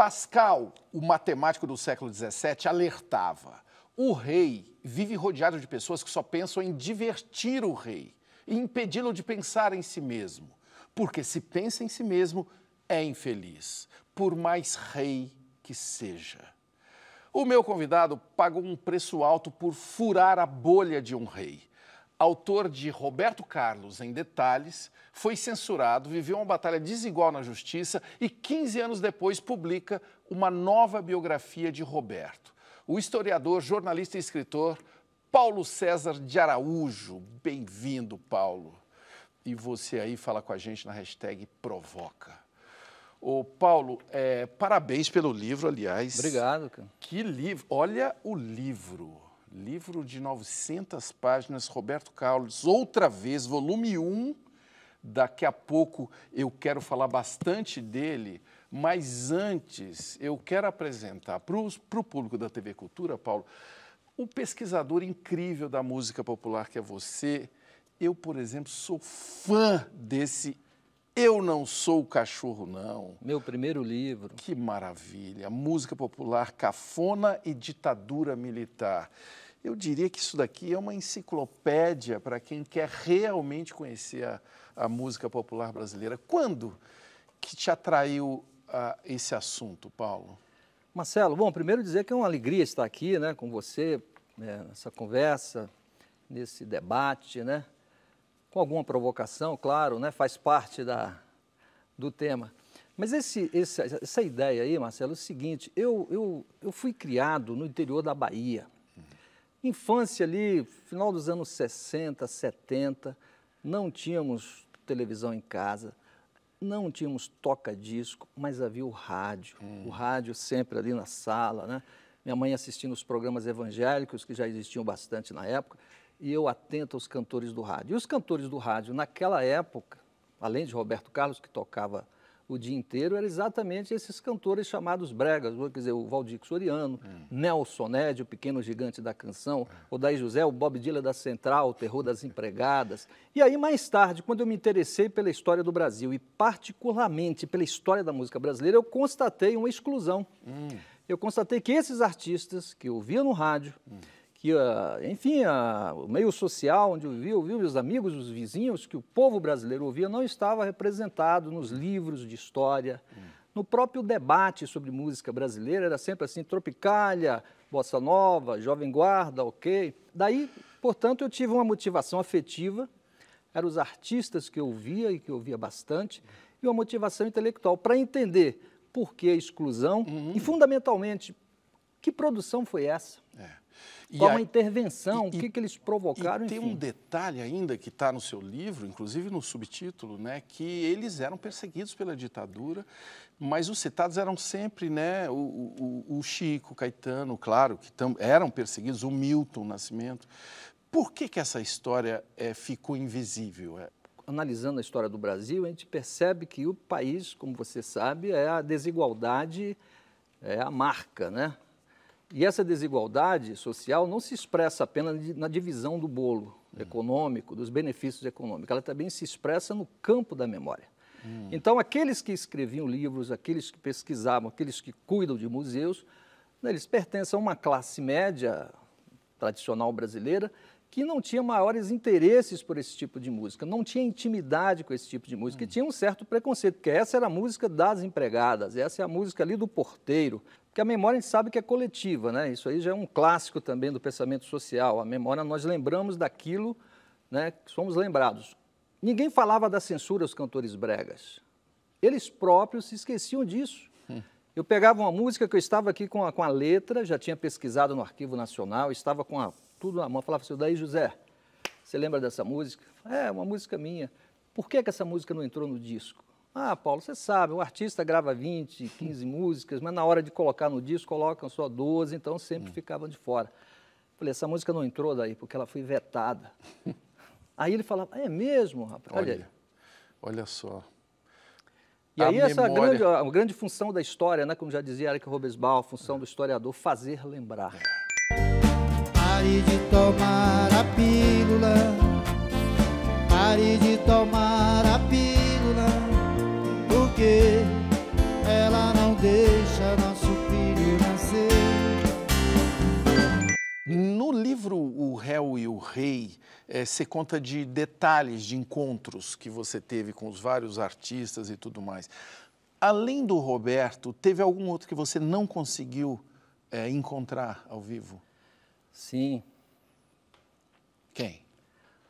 Pascal, o matemático do século XVII, alertava: o rei vive rodeado de pessoas que só pensam em divertir o rei e impedi-lo de pensar em si mesmo. Porque se pensa em si mesmo, é infeliz, por mais rei que seja. O meu convidado pagou um preço alto por furar a bolha de um rei autor de Roberto Carlos em detalhes, foi censurado, viveu uma batalha desigual na justiça e 15 anos depois publica uma nova biografia de Roberto. O historiador, jornalista e escritor Paulo César de Araújo. Bem-vindo, Paulo. E você aí fala com a gente na hashtag Provoca. Ô, Paulo, é, parabéns pelo livro, aliás. Obrigado, cara. Que livro. Olha o livro. Livro de 900 páginas, Roberto Carlos, outra vez, volume 1. Daqui a pouco eu quero falar bastante dele, mas antes eu quero apresentar para o público da TV Cultura, Paulo, o pesquisador incrível da música popular que é você. Eu, por exemplo, sou fã desse eu não sou cachorro, não. Meu primeiro livro. Que maravilha. Música popular, cafona e ditadura militar. Eu diria que isso daqui é uma enciclopédia para quem quer realmente conhecer a, a, música popular brasileira. Quando que te atraiu a ah, esse assunto, Paulo? Marcelo, bom, primeiro dizer que é uma alegria estar aqui né, com você, né, nessa conversa, nesse debate, né? com alguma provocação, claro, né? faz parte da, do tema. Mas esse, esse, essa ideia aí, Marcelo, é o seguinte: eu, eu, eu fui criado no interior da Bahia. Infância ali, final dos anos 60, 70, não tínhamos televisão em casa, não tínhamos toca-disco, mas havia o rádio. Hum. O rádio sempre ali na sala, né? Minha mãe assistindo os programas evangélicos, que já existiam bastante na época e eu atento aos cantores do rádio. E os cantores do rádio, naquela época, além de Roberto Carlos, que tocava o dia inteiro, eram exatamente esses cantores chamados bregas, quer dizer, o Valdir Soriano, hum. Nelson Ed, o pequeno gigante da canção, é. o Daí José, o Bob Dylan da Central, o terror das empregadas. E aí, mais tarde, quando eu me interessei pela história do Brasil, e particularmente pela história da música brasileira, eu constatei uma exclusão. Hum. Eu constatei que esses artistas que eu via no rádio... Hum que, enfim, o meio social onde eu vi, eu meus amigos, os vizinhos, que o povo brasileiro ouvia, não estava representado nos livros de história, hum. no próprio debate sobre música brasileira, era sempre assim, tropicália, bossa nova, jovem guarda, ok. Daí, portanto, eu tive uma motivação afetiva, eram os artistas que eu via e que eu via bastante, e uma motivação intelectual para entender por que a exclusão uhum. e, fundamentalmente, que produção foi essa? É qual a, intervenção, e, o que, que eles provocaram, e tem enfim. um detalhe ainda que está no seu livro, inclusive no subtítulo, né, que eles eram perseguidos pela ditadura, mas os citados eram sempre né, o, o, o Chico, o Caetano, claro, que tam, eram perseguidos, o Milton o Nascimento. Por que, que essa história é, ficou invisível? É, analisando a história do Brasil, a gente percebe que o país, como você sabe, é a desigualdade, é a marca, né? E essa desigualdade social não se expressa apenas na divisão do bolo uhum. econômico, dos benefícios econômicos, ela também se expressa no campo da memória. Uhum. Então, aqueles que escreviam livros, aqueles que pesquisavam, aqueles que cuidam de museus, né, eles pertencem a uma classe média tradicional brasileira que não tinha maiores interesses por esse tipo de música, não tinha intimidade com esse tipo de música, uhum. e hum. tinha um certo preconceito, porque essa era a música das empregadas, essa é a música ali do porteiro. Porque a memória a gente sabe que é coletiva, né? Isso aí já é um clássico também do pensamento social. A memória, nós lembramos daquilo né, que somos lembrados. Ninguém falava da censura aos cantores bregas. Eles próprios se esqueciam disso. Hum. Eu pegava uma música que eu estava aqui com a, com a letra, já tinha pesquisado no Arquivo Nacional, estava com a, tudo na mão, falava assim, daí José, você lembra dessa música? É, uma música minha. Por que, que essa música não entrou no disco? Ah, Paulo, você sabe, o artista grava 20, 15 músicas, mas na hora de colocar no disco colocam só 12, então sempre hum. ficavam de fora. Falei, essa música não entrou daí, porque ela foi vetada. aí ele falava, é mesmo, rapaz? Olha, olha, olha só. E a aí memória... essa grande, a grande função da história, né, como já dizia Eric Robesbal, a função é. do historiador, fazer lembrar. Pare de tomar a pílula, pare de tomar livro O Réu e o Rei, é, você conta de detalhes, de encontros que você teve com os vários artistas e tudo mais. Além do Roberto, teve algum outro que você não conseguiu é, encontrar ao vivo? Sim. Quem?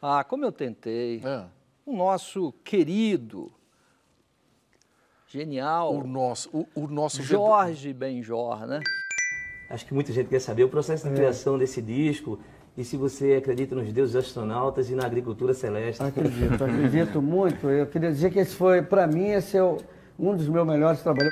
Ah, como eu tentei. Ah. O nosso querido, genial. O nosso, o, o nosso Jorge Benjor, né? Acho que muita gente quer saber o processo de é. criação desse disco e se você acredita nos deuses astronautas e na agricultura celeste. Acredito, acredito muito. Eu queria dizer que esse foi, para mim, esse é o, um dos meus melhores trabalhos.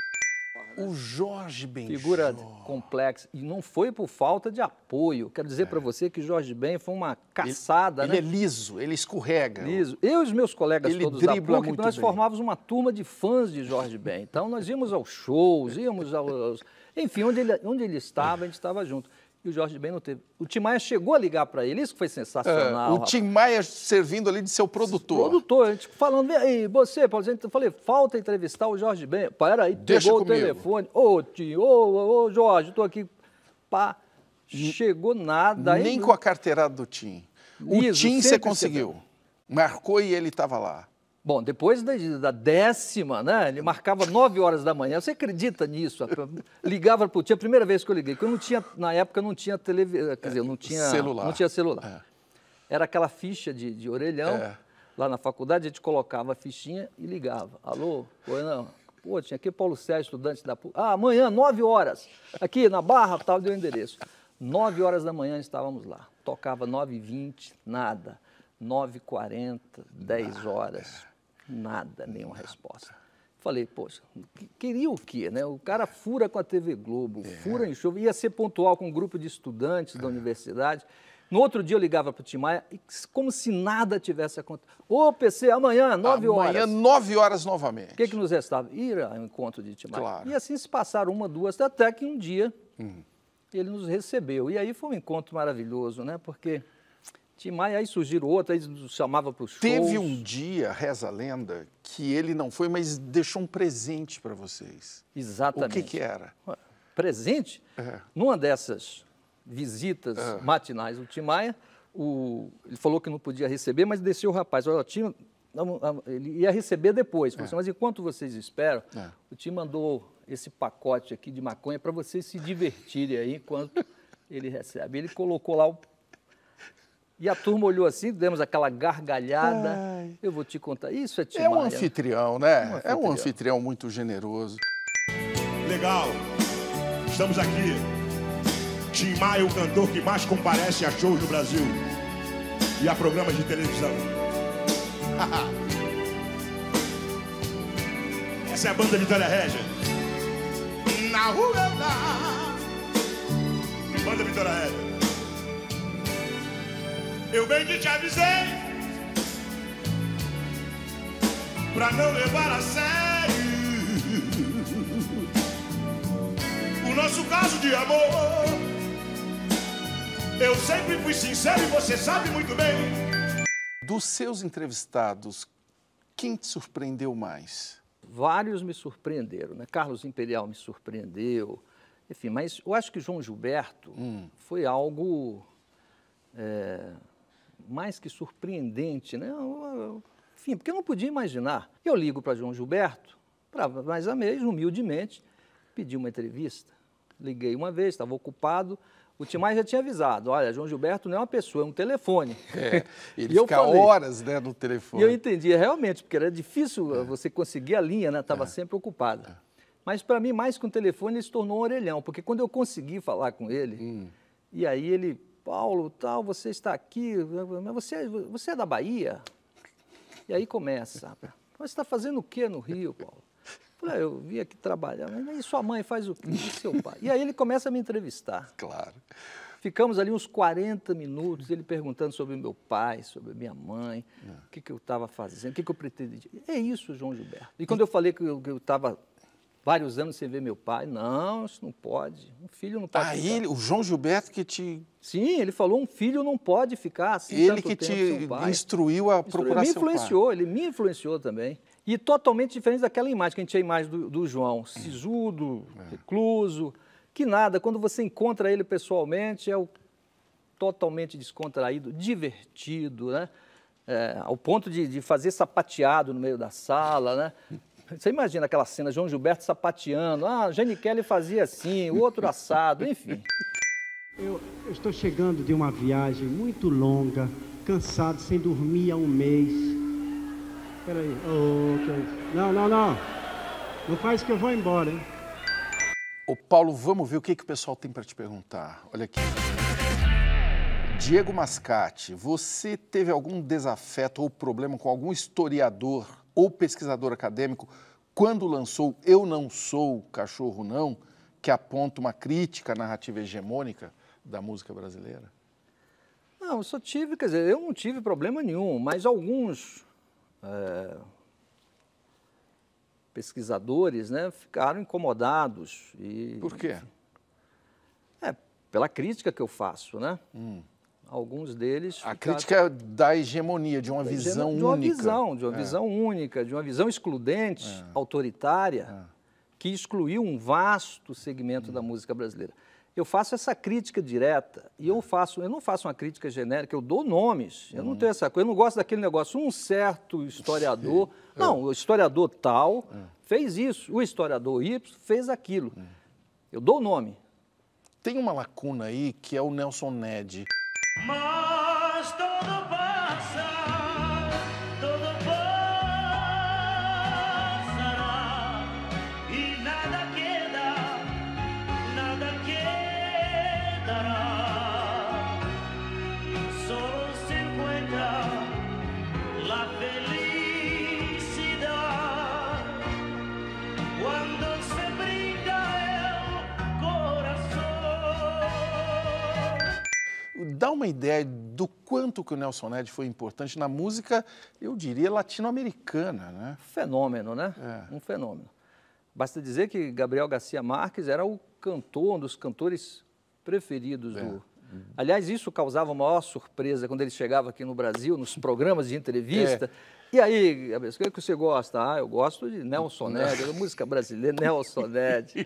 O Jorge Ben. Figura complexa. E não foi por falta de apoio. Quero dizer é. para você que Jorge Ben foi uma caçada. Ele, né? ele é liso, ele escorrega. Liso. Eu e os meus colegas ele todos da PUC, nós bem. formávamos uma turma de fãs de Jorge Ben. Então nós íamos aos shows, íamos aos enfim, onde ele, onde ele estava, a gente estava junto. E o Jorge Ben não teve. O Tim Maia chegou a ligar para ele, isso que foi sensacional. É, o Tim Maia servindo ali de seu produtor. produtor, a gente falando, e você, Paulo, eu falei, falta entrevistar o Jorge Ben. Pera aí, Deixa comigo. o telefone. Ô, Tim, ô, oh, Jorge, estou aqui. Pá, chegou nada. Nem aí, com a carteirada do Tim. O Tim você conseguiu. Marcou e ele estava lá. Bom, depois da, da, décima, né? Ele marcava 9 horas da manhã. Você acredita nisso? Ligava para o tio, a primeira vez que eu liguei, eu não tinha, na época não tinha televisão, eh, quer é, dizer, não tinha celular. Não tinha celular. É. Era aquela ficha de, de orelhão. É. Lá na faculdade, a gente colocava a fichinha e ligava. Alô? Oi, não. Pô, tinha aqui Paulo Sérgio, estudante da PUC. Ah, amanhã, 9 horas. Aqui na Barra, tal, deu o endereço. 9 horas da manhã estávamos lá. Tocava 9h20, nada. 9h40, 10 horas. Nada, nenhuma Nada. resposta. Falei, poxa, queria o quê, né? O cara fura com a TV Globo, é. fura em chuva, ia ser pontual com um grupo de estudantes é. da universidade. No outro dia eu ligava para o Timaya, como se nada tivesse acontecido. Ô, PC, amanhã, nove horas. Amanhã, nove horas novamente. O que, que nos restava? Ir ao encontro de Timaya. Claro. E assim se passaram uma, duas, até que um dia uhum. ele nos recebeu. E aí foi um encontro maravilhoso, né? Porque Tim Maia, aí surgiram outros, aí chamava para os shows. Teve um dia, reza a lenda, que ele não foi, mas deixou um presente para vocês. Exatamente. O que, que era? Presente? É. Numa dessas visitas é. matinais do Tim Maia, o... ele falou que não podia receber, mas desceu o rapaz. Olha, tinha... ele ia receber depois. É. Assim, mas enquanto vocês esperam, é. o Tim mandou esse pacote aqui de maconha para vocês se divertirem aí enquanto ele recebe. Ele colocou lá o e a turma olhou assim, demos aquela gargalhada. Ai. Eu vou te contar. Isso é Tim É um Maia. anfitrião, né? Um anfitrião. É um anfitrião muito generoso. Legal. Estamos aqui. Tim Maia, é o cantor que mais comparece a shows no Brasil e a programas de televisão. Essa é a banda Vitória Régia. Na rua, Banda Vitória Régia. Eu bem que te avisei Pra não levar a sério O nosso caso de amor Eu sempre fui sincero e você sabe muito bem Dos seus entrevistados, quem te surpreendeu mais? Vários me surpreenderam, né? Carlos Imperial me surpreendeu, enfim, mas eu acho que João Gilberto hum. foi algo é mais que surpreendente, né? Enfim, porque eu não podia imaginar. Eu ligo para João Gilberto, para mais a mês, humildemente, pedi uma entrevista. Liguei uma vez, estava ocupado, o Timar já tinha avisado, olha, João Gilberto não é uma pessoa, é um telefone. É, ele e fica falei, horas né, no telefone. E eu entendi, realmente, porque era difícil é. você conseguir a linha, né? Estava é. sempre ocupada. É. Mas para mim, mais que um telefone, ele se tornou um orelhão, porque quando eu consegui falar com ele, hum. e aí ele Paulo, tal, você está aqui, mas você, é, você é da Bahia? E aí começa. Mas você está fazendo o que no Rio, Paulo? Falei, ah, eu vim aqui trabalhar. Mas e sua mãe faz o quê? E seu pai? E aí ele começa a me entrevistar. Claro. Ficamos ali uns 40 minutos, ele perguntando sobre meu pai, sobre minha mãe, é. o que, que eu estava fazendo, o que, que eu pretendia. É isso, João Gilberto. E quando eu falei que eu estava vários anos sem ver meu pai. Não, isso não pode. Um filho não pode. Aí, ah, ficar. o João Gilberto que te. Sim, ele falou: um filho não pode ficar assim. Ele que te instruiu a procurar Ele me influenciou, pai. ele me influenciou também. E totalmente diferente daquela imagem que a gente tinha a imagem do, do João, é. sisudo, é. recluso, que nada. Quando você encontra ele pessoalmente, é o totalmente descontraído, divertido, né? É, ao ponto de, de, fazer sapateado no meio da sala, né? Você imagina aquela cena, João Gilberto sapateando, ah, Jane Kelly fazia assim, o outro assado, enfim. Eu, eu estou chegando de uma viagem muito longa, cansado, sem dormir há um mês. Peraí, oh, não, não, não, não faz que eu vou embora, hein? Ô Paulo, vamos ver o que, que o pessoal tem para te perguntar. Olha aqui. Diego Mascate, você teve algum desafeto ou problema com algum historiador ou pesquisador acadêmico, quando lançou Eu Não Sou Cachorro Não, que aponta uma crítica à narrativa hegemônica da música brasileira? Não, eu só tive, quer dizer, eu não tive problema nenhum, mas alguns é, pesquisadores né, ficaram incomodados. E, Por quê? É, pela crítica que eu faço, né? Hum. Alguns deles. A crítica é da hegemonia, de uma da visão de uma única. Visão, de uma é. visão única, de uma visão excludente, é. autoritária, é. que excluiu um vasto segmento da hum. música brasileira. Eu faço essa crítica direta e eu é. faço, eu não faço uma crítica genérica, eu dou nomes. Hum. Eu não hum. tenho essa coisa, eu não gosto daquele negócio. Um certo historiador, Sim. É. não, o historiador tal fez isso, o historiador Y fez aquilo. Eu dou o nome. Tem uma lacuna aí que é o Nelson Ned. Mas todo uma ideia do quanto que o Nelson Ned foi importante na música, eu diria, latino-americana, né? Fenômeno, né? É. Um fenômeno. Basta dizer que Gabriel Garcia Marques era o cantor, um dos cantores preferidos é. do... Uhum. Aliás, isso causava maior surpresa quando ele chegava aqui no Brasil, nos programas de entrevista. É. E aí, Gabriel, o que é você gosta? Ah, eu gosto de Nelson Ned, música brasileira, Nelson Ned.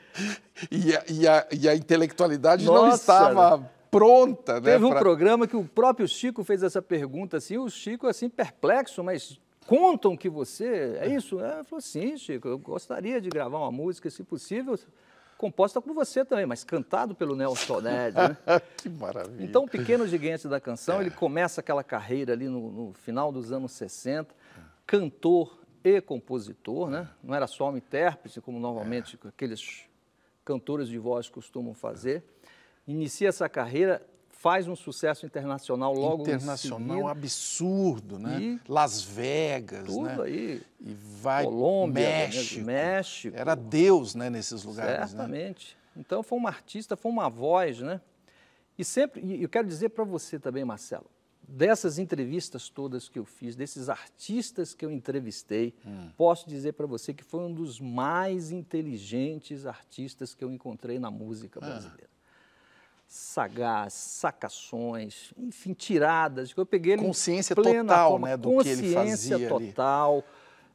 e, a, e, a, e a intelectualidade Nossa, não estava pronta. Né, Teve né, um pra... programa que o próprio Chico fez essa pergunta, assim, o Chico, assim, perplexo, mas contam que você. É isso? É, Ela falou: sim, Chico, eu gostaria de gravar uma música, se possível, composta com você também, mas cantado pelo Nelson Ned. Né? que maravilha. Então, o Pequeno Gigante da Canção, é. ele começa aquela carreira ali no, no final dos anos 60, cantor e compositor, né? É. Não era só um intérprete, como é. normalmente é. aqueles cantores de voz costumam fazer. É inicia essa carreira, faz um sucesso internacional logo Internacional absurdo, né? E Las Vegas, tudo né? aí. E vai Colômbia, México. México. Era Deus, né, nesses lugares, né? Certamente. Né? Então foi um artista, foi uma voz, né? E sempre, e eu quero dizer para você também, Marcelo, dessas entrevistas todas que eu fiz, desses artistas que eu entrevistei, hum. posso dizer para você que foi um dos mais inteligentes artistas que eu encontrei na música ah. brasileira. Ah sagaz, sacações, enfim, tiradas. Eu peguei ele consciência total, né, do que ele fazia Consciência total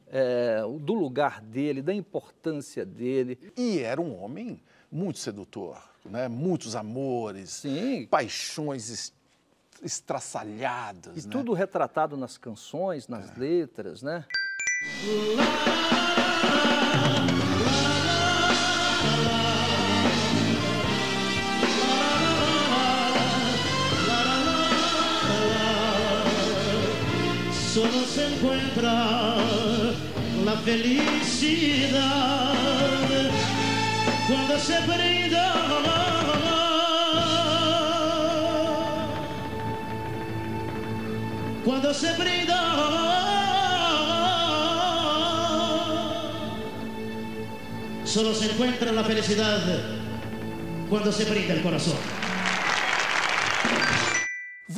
é, do lugar dele, da importância dele. E era um homem muito sedutor, né? Muitos amores, Sim. paixões estraçalhadas. E né? tudo retratado nas canções, nas é. letras, né? Love. solo se encuentra la felicidad cuando se brinda. Cuando se brinda, solo se encuentra la felicidad cuando se brinda el corazón.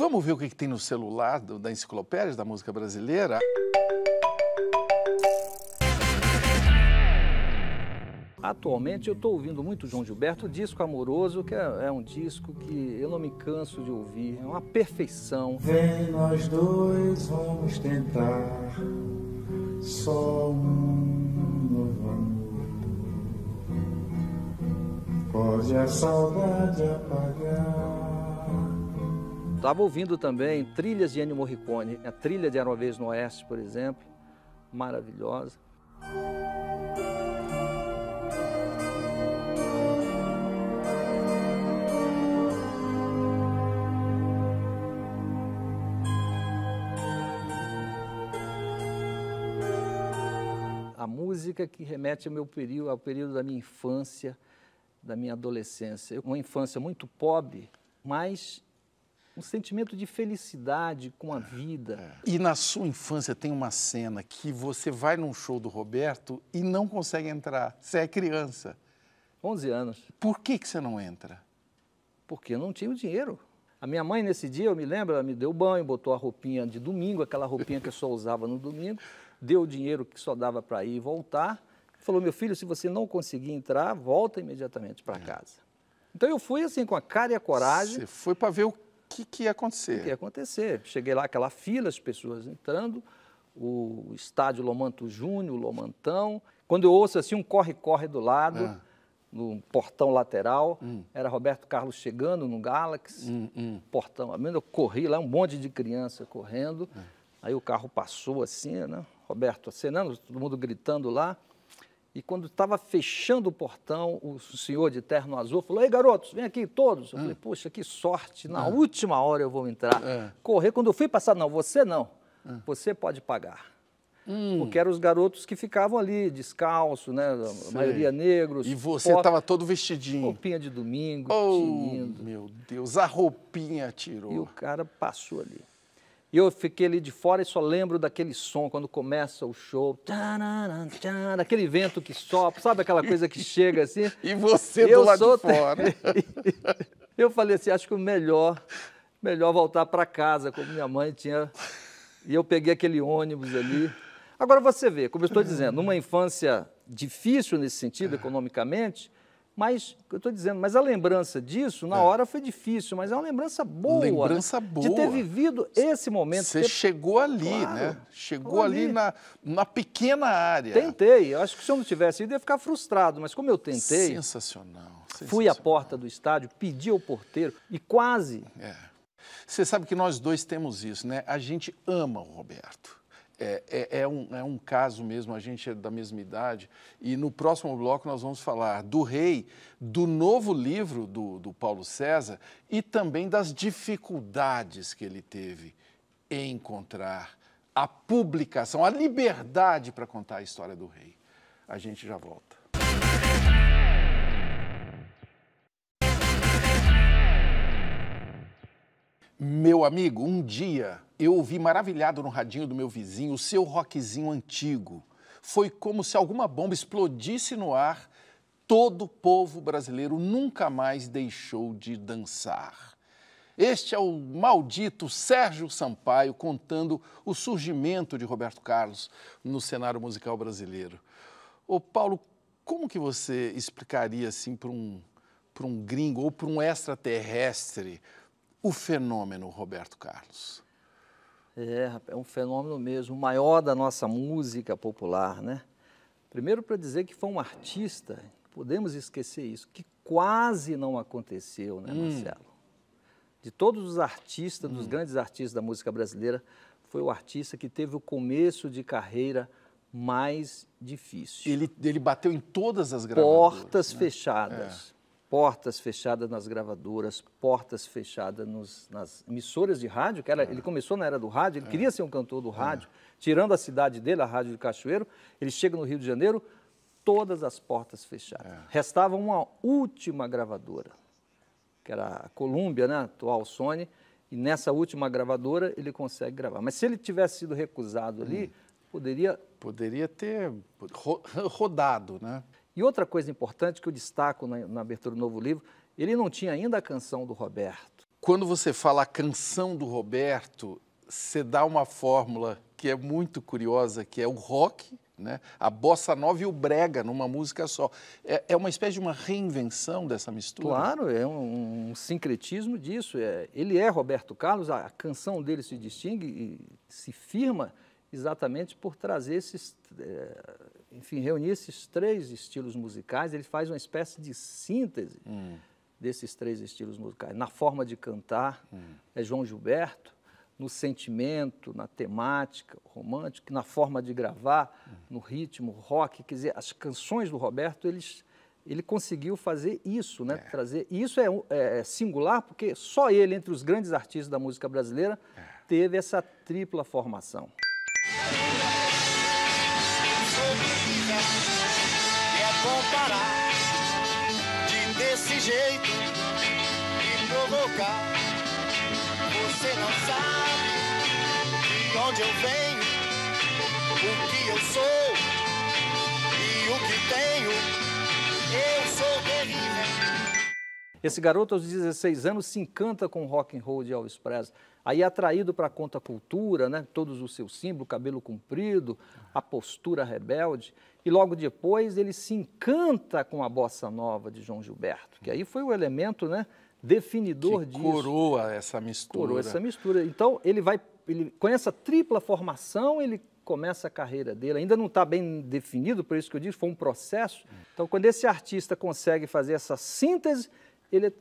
Vamos ver o que, que tem no celular do, da enciclopédia da música brasileira? Atualmente eu estou ouvindo muito João Gilberto, o disco Amoroso, que é, é, um disco que eu não me canso de ouvir, é uma perfeição. Vem, nós dois vamos tentar só um novo amor. Pode a saudade apagar. Estava ouvindo também trilhas de Ennio Morricone, a trilha de Era Uma Vez no Oeste, por exemplo, maravilhosa. A música que remete ao meu período, ao período da minha infância, da minha adolescência. Uma infância muito pobre, mas um sentimento de felicidade com a vida. É, é. E na sua infância tem uma cena que você vai num show do Roberto e não consegue entrar. Você é criança. 11 anos. Por que, que você não entra? Porque eu não tinha o dinheiro. A minha mãe, nesse dia, eu me lembro, ela me deu banho, botou a roupinha de domingo, aquela roupinha que eu só usava no domingo, deu o dinheiro que só dava para ir e voltar. Falou, meu filho, se você não conseguir entrar, volta imediatamente para é. casa. Então eu fui assim, com a cara e a coragem. Você foi para ver o que, que ia acontecer? O que ia acontecer? Cheguei lá, aquela fila, as pessoas entrando, o estádio Lomanto Júnior, Lomantão. Quando eu ouço assim um corre-corre do lado, ah. no portão lateral, hum. era Roberto Carlos chegando no Galaxy, hum, hum. portão. Eu corri lá, um monte de criança correndo. É. Aí o carro passou assim, né? Roberto acenando, todo mundo gritando lá. E quando estava fechando o portão, o senhor de terno azul falou: Ei, garotos, vem aqui todos. Eu falei: ah. Poxa, que sorte, na ah. última hora eu vou entrar. É. Correr. Quando eu fui passar, não, você não. Ah. Você pode pagar. Hum. Porque eram os garotos que ficavam ali, descalço, né? A maioria negros. E você estava todo vestidinho. Roupinha de domingo, oh, Meu Deus, a roupinha tirou. E o cara passou ali. E eu fiquei ali de fora e só lembro daquele som quando começa o show. Tcharam, tcharam, aquele vento que sopra, sabe aquela coisa que chega assim? E você eu do lado sou... de fora. eu falei assim, acho que o melhor, melhor voltar para casa, como minha mãe tinha. E eu peguei aquele ônibus ali. Agora você vê, como eu estou dizendo, numa infância difícil nesse sentido, economicamente, mas, eu estou dizendo, mas a lembrança disso, na é. hora foi difícil, mas é uma lembrança boa. Né? Lembrança boa. De ter vivido esse momento. Você ter... chegou ali, né? claro, né? Chegou ali, ali, na, na pequena área. Tentei. Eu acho que se eu não tivesse ido, ia ficar frustrado. Mas como eu tentei... Sensacional. sensacional. Fui à porta do estádio, pedi ao porteiro e quase... É. Você sabe que nós dois temos isso, né? A gente ama o Roberto é, é, é, um, é um caso mesmo, a gente é da mesma idade. E no próximo bloco nós vamos falar do rei, do novo livro do, do Paulo César e também das dificuldades que ele teve em encontrar a publicação, a liberdade para contar a história do rei. A gente já volta. Meu amigo, um dia eu ouvi maravilhado no radinho do meu vizinho o seu rockzinho antigo. Foi como se alguma bomba explodisse no ar. Todo o povo brasileiro nunca mais deixou de dançar. Este é o maldito Sérgio Sampaio contando o surgimento de Roberto Carlos no cenário musical brasileiro. Ô Paulo, como que você explicaria assim para um, um gringo ou para um extraterrestre o fenômeno Roberto Carlos? É, é um fenômeno mesmo, o maior da nossa música popular, né? Primeiro para dizer que foi um artista, podemos esquecer isso, que quase não aconteceu, né, hum. Marcelo? Hum. De todos os artistas, hum. dos grandes artistas da música brasileira, foi o artista que teve o começo de carreira mais difícil. Ele, ele bateu em todas as gravadoras. Portas né? fechadas. É portas fechadas nas gravadoras, portas fechadas nos, nas emissoras de rádio, que era, é. ele começou na era do rádio, ele é. queria ser um cantor do é. rádio, é. tirando a cidade dele, a Rádio de Cachoeiro, ele chega no Rio de Janeiro, todas as portas fechadas. É. Restava uma última gravadora, que era a Colômbia, né, a atual Sony, e nessa última gravadora ele consegue gravar. Mas se ele tivesse sido recusado ali, hum. poderia... Poderia ter rodado, né? E outra coisa importante que eu destaco na, na abertura do novo livro, ele não tinha ainda a canção do Roberto. Quando você fala a canção do Roberto, você dá uma fórmula que é muito curiosa, que é o rock, né? a bossa nova e o brega numa música só. É, é uma espécie de uma reinvenção dessa mistura? Claro, é um, um sincretismo disso. É, ele é Roberto Carlos, a, a canção dele se distingue e se firma exatamente por trazer esses, é, enfim, reunir esses três estilos musicais, ele faz uma espécie de síntese hum. desses três estilos musicais. Na forma de cantar, hum. é João Gilberto, no sentimento, na temática romântica, na forma de gravar, hum. no ritmo, rock. Quer dizer, as canções do Roberto, eles, ele conseguiu fazer isso, né? É. Trazer. E isso é, é, é, singular, porque só ele, entre os grandes artistas da música brasileira, é. teve essa tripla formação. comparar de desse jeito me provocar. Você não sabe de onde eu venho, o que eu sou e o que tenho. Eu sou terrível. Esse garoto aos 16 anos se encanta com o rock and roll de Elvis Presley. Aí atraído para a conta cultura, né? todos os seus símbolos, cabelo comprido, a postura rebelde e logo depois ele se encanta com a bossa nova de João Gilberto, que aí foi o elemento né, definidor que disso. Coroa essa mistura. Coroa essa mistura. Então ele vai, ele, com essa tripla formação, ele começa a carreira dele. Ainda não está bem definido, por isso que eu disse, foi um processo. Então quando esse artista consegue fazer essa síntese, ele,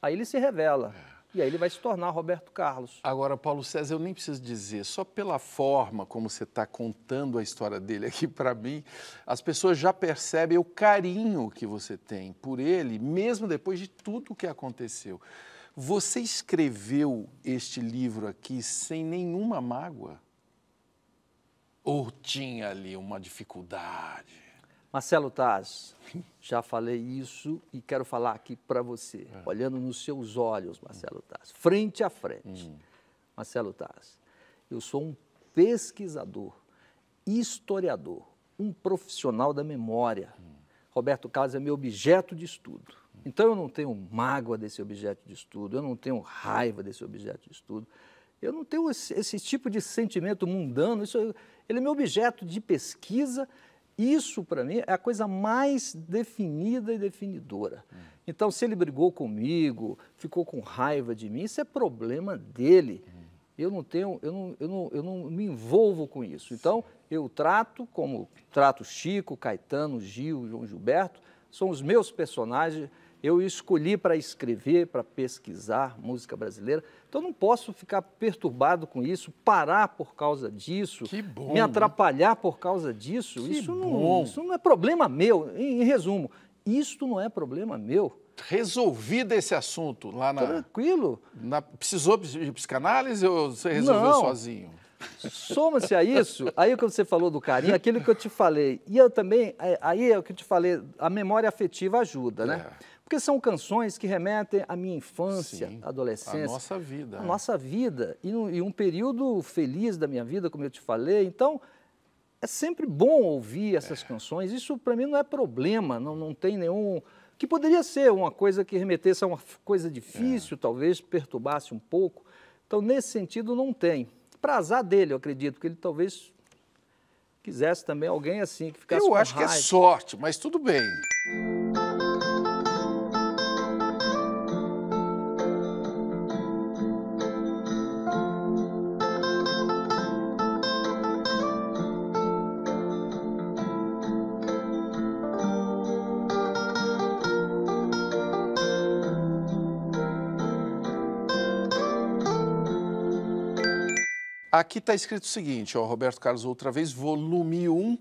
aí ele se revela. É e aí ele vai se tornar Roberto Carlos. Agora, Paulo César, eu nem preciso dizer, só pela forma como você está contando a história dele aqui para mim, as pessoas já percebem o carinho que você tem por ele, mesmo depois de tudo o que aconteceu. Você escreveu este livro aqui sem nenhuma mágoa? Ou tinha ali uma dificuldade? Marcelo Taz, já falei isso e quero falar aqui para você, é. olhando nos seus olhos, Marcelo Taz, frente a frente. Hum. Marcelo Taz, eu sou um pesquisador, historiador, um profissional da memória. Hum. Roberto Carlos é meu objeto de estudo. Então eu não tenho mágoa desse objeto de estudo, eu não tenho raiva desse objeto de estudo. Eu não tenho esse, esse tipo de sentimento mundano. Isso, ele é meu objeto de pesquisa isso, para mim, é a coisa mais definida e definidora. Hum. Então, se ele brigou comigo, ficou com raiva de mim, isso é problema dele. Hum. Eu não tenho, eu não, eu, não, eu não me envolvo com isso. Então, eu trato como trato Chico, Caetano, Gil, João Gilberto, são os meus personagens eu escolhi para escrever, para pesquisar música brasileira. Então não posso ficar perturbado com isso, parar por causa disso, bom, me atrapalhar né? por causa disso. Que isso bom. não, isso não é problema meu. Em, em resumo, isto não é problema meu resolvido esse assunto lá na. Tranquilo. Na, precisou de psicanálise ou você resolveu Não. sozinho? Soma-se a isso, aí o que você falou do carinho, aquilo que eu te falei. E eu também, é, aí é o que eu te falei, a memória afetiva ajuda, né? É porque são canções que remetem à minha infância, Sim, adolescência. À nossa vida. À é. nossa vida. E, e um período feliz da minha vida, como eu te falei. Então, é sempre bom ouvir essas é. canções. Isso, para mim, não é problema, não, não tem nenhum. Que poderia ser uma coisa que remetesse a uma coisa difícil, é. talvez perturbasse um pouco. Então, nesse sentido, não tem. Para azar dele, eu acredito, que ele talvez quisesse também alguém assim, que ficasse Eu acho raiva. que é sorte, mas tudo bem. Aqui está escrito o seguinte, ó, Roberto Carlos, outra vez, volume 1,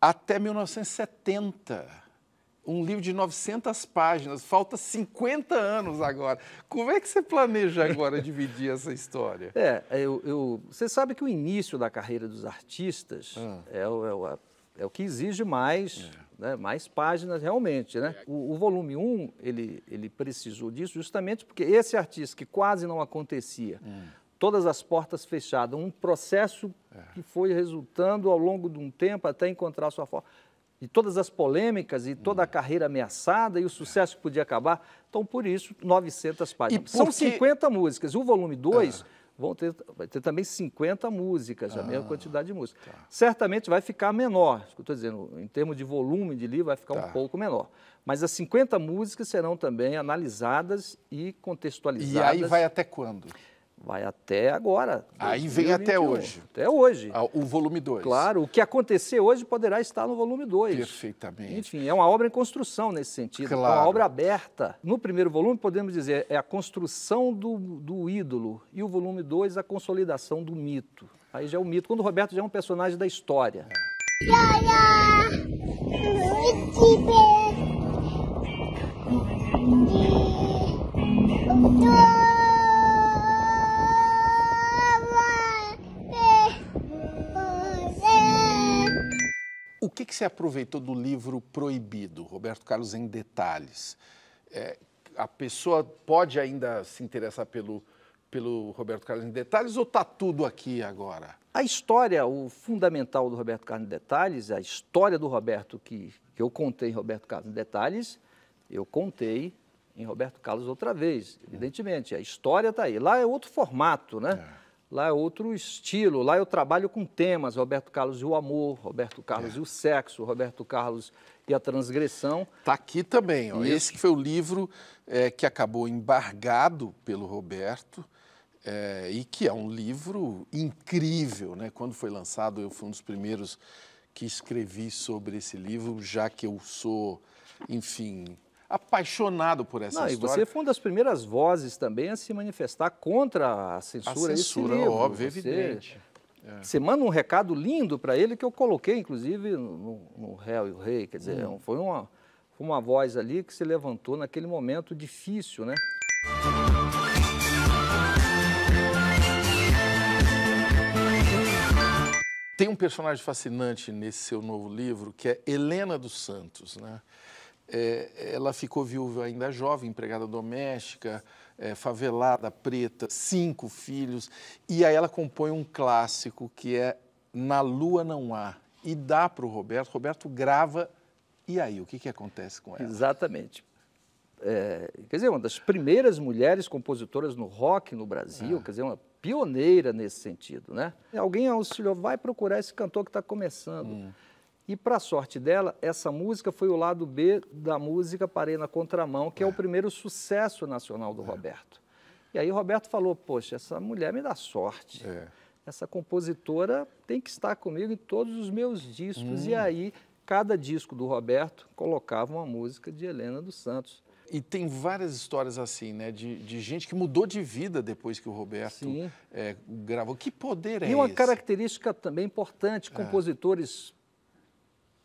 até 1970. Um livro de 900 páginas, falta 50 anos agora. Como é que você planeja agora dividir essa história? É, eu, eu, você sabe que o início da carreira dos artistas ah. é, o, é, é, o que exige mais, é. né, mais páginas realmente. Né? O, o volume 1, ele, ele precisou disso justamente porque esse artista que quase não acontecia... Hum todas as portas fechadas, um processo é. que foi resultando ao longo de um tempo até encontrar sua forma. E todas as polêmicas e toda a hum. carreira ameaçada e o sucesso que podia acabar. Então, por isso, 900 páginas. São 50 músicas. O volume 2 ah. É. vão ter, vai ter também 50 músicas, ah. a mesma ah, quantidade de músicas. Tá. Certamente vai ficar menor, estou dizendo, em termos de volume de livro, vai ficar tá. um pouco menor. Mas as 50 músicas serão também analisadas e contextualizadas. E aí vai até quando? Vai até agora. Aí vem até hoje. Até hoje. Ah, o volume 2. Claro, o que acontecer hoje poderá estar no volume 2. Perfeitamente. Enfim, é uma obra em construção nesse sentido, é claro. uma obra aberta. No primeiro volume, podemos dizer, é a construção do, do ídolo, e o volume 2, a consolidação do mito. Aí já é o mito, quando o Roberto já é um personagem da história. É. O que, que você aproveitou do livro Proibido, Roberto Carlos, em detalhes? É, a pessoa pode ainda se interessar pelo, pelo Roberto Carlos em detalhes ou está tudo aqui agora? A história, o fundamental do Roberto Carlos em detalhes, a história do Roberto que, que eu contei em Roberto Carlos em detalhes, eu contei em Roberto Carlos outra vez, evidentemente. A história está aí. Lá é outro formato, né? É. Lá é outro estilo. Lá eu trabalho com temas: Roberto Carlos e o amor, Roberto Carlos é. e o sexo, Roberto Carlos e a transgressão. Está aqui também. Ó. Esse Esse foi o livro é, que acabou embargado pelo Roberto. É, e que é um livro incrível, né? Quando foi lançado, eu fui um dos primeiros que escrevi sobre esse livro, já que eu sou, enfim, apaixonado por essa Não, história. E você foi uma das primeiras vozes também a se manifestar contra a censura. A censura, livro, óbvio, você, evidente. É. Você manda um recado lindo para ele que eu coloquei, inclusive, no, no Réu e o Rei. Quer dizer, hum. foi, uma, foi uma voz ali que se levantou naquele momento difícil, né? Tem um personagem fascinante nesse seu novo livro, que é Helena dos Santos, né? É, ela ficou viúva ainda jovem, empregada doméstica, é, favelada, preta, cinco filhos. E aí ela compõe um clássico que é Na Lua Não Há. E dá para o Roberto. Roberto grava. E aí, o que, que acontece com ela? Exatamente. É, quer dizer, uma das primeiras mulheres compositoras no rock no Brasil, ah. quer dizer, uma pioneira nesse sentido, né? Alguém auxiliou, vai procurar esse cantor que está começando. Hum. E, para sorte dela, essa música foi o lado B da música Parei na Contramão, que é, é o primeiro sucesso nacional do é. Roberto. E aí Roberto falou: Poxa, essa mulher me dá sorte. É. Essa compositora tem que estar comigo em todos os meus discos. Hum. E aí, cada disco do Roberto colocava uma música de Helena dos Santos. E tem várias histórias assim, né? De, de gente que mudou de vida depois que o Roberto é, gravou. Que poder é esse? E uma esse? característica também importante: é. compositores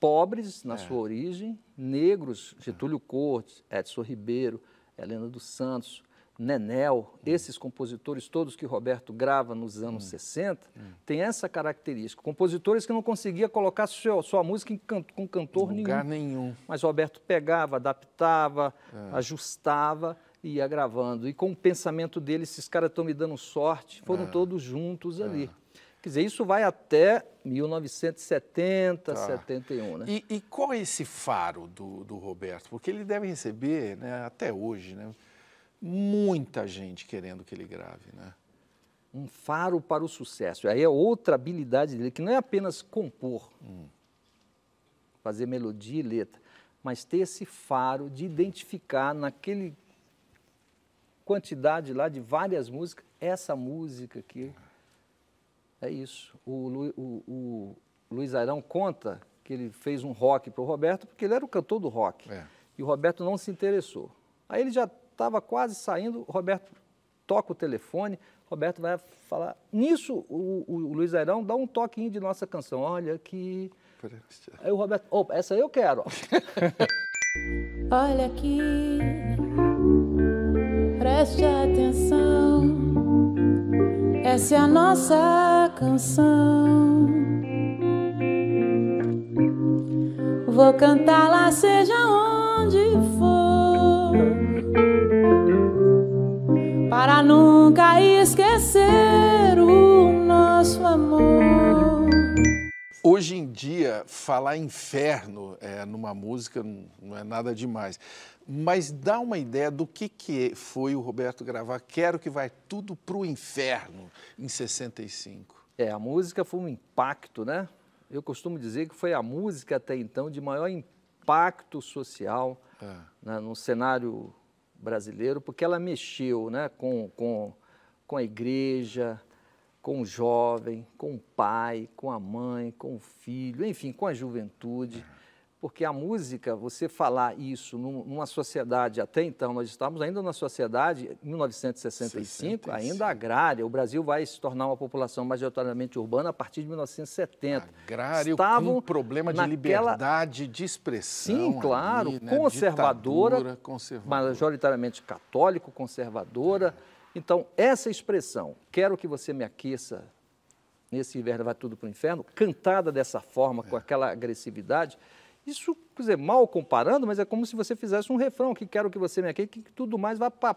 pobres na é. sua origem, negros, é. Getúlio Cortes, Edson Ribeiro, Helena dos Santos, Nenel, hum. esses compositores todos que Roberto grava nos anos hum. 60, hum. tem essa característica. Compositores que não conseguia colocar sua música can, com cantor nenhum. Lugar nenhum. Mas Roberto pegava, adaptava, é. ajustava e ia gravando. E com o pensamento dele, esses caras estão me dando sorte, foram é. todos juntos é. ali. Quer dizer, isso vai até 1970, tá. 71, né? E, e, qual é esse faro do, do Roberto? Porque ele deve receber, né, até hoje, né, muita gente querendo que ele grave, né? Um faro para o sucesso. Aí é outra habilidade dele, que não é apenas compor, hum. fazer melodia e letra, mas ter esse faro de identificar naquele quantidade lá de várias músicas, essa música aqui. Ah é isso. O, Lu, o, o Luiz Airão conta que ele fez um rock para o Roberto, porque ele era o cantor do rock. É. E o Roberto não se interessou. Aí ele já estava quase saindo, o Roberto toca o telefone, Roberto vai falar. Nisso, o, o Luiz Airão dá um toquinho de nossa canção. Olha que. Aí o Roberto. Opa, essa eu quero. Olha aqui, preste atenção. Essa é a nossa canção. Vou cantá-la, seja onde for, para nunca esquecer o nosso amor. Hoje em dia, falar inferno é, numa música não é nada demais. Mas dá uma ideia do que, que foi o Roberto gravar Quero que vai tudo para o inferno em 65. É, a música foi um impacto, né? Eu costumo dizer que foi a música até então de maior impacto social é. né, no cenário brasileiro, porque ela mexeu né, com, com, com a igreja, com o jovem, com o pai, com a mãe, com o filho, enfim, com a juventude. Porque a música, você falar isso numa sociedade, até então, nós estávamos ainda na sociedade, 1965, 65. ainda agrária. O Brasil vai se tornar uma população majoritariamente urbana a partir de 1970. Agrário Estavam com problema de naquela... liberdade de expressão. Sim, claro, ali, né? conservadora, conservadora, majoritariamente católico, conservadora. É então, essa expressão, quero que você me aqueça nesse inverno vai tudo para o inferno, cantada dessa forma, é. com aquela agressividade, isso, quer dizer, mal comparando, mas é como se você fizesse um refrão, que quero que você me aqueça, que tudo mais vá para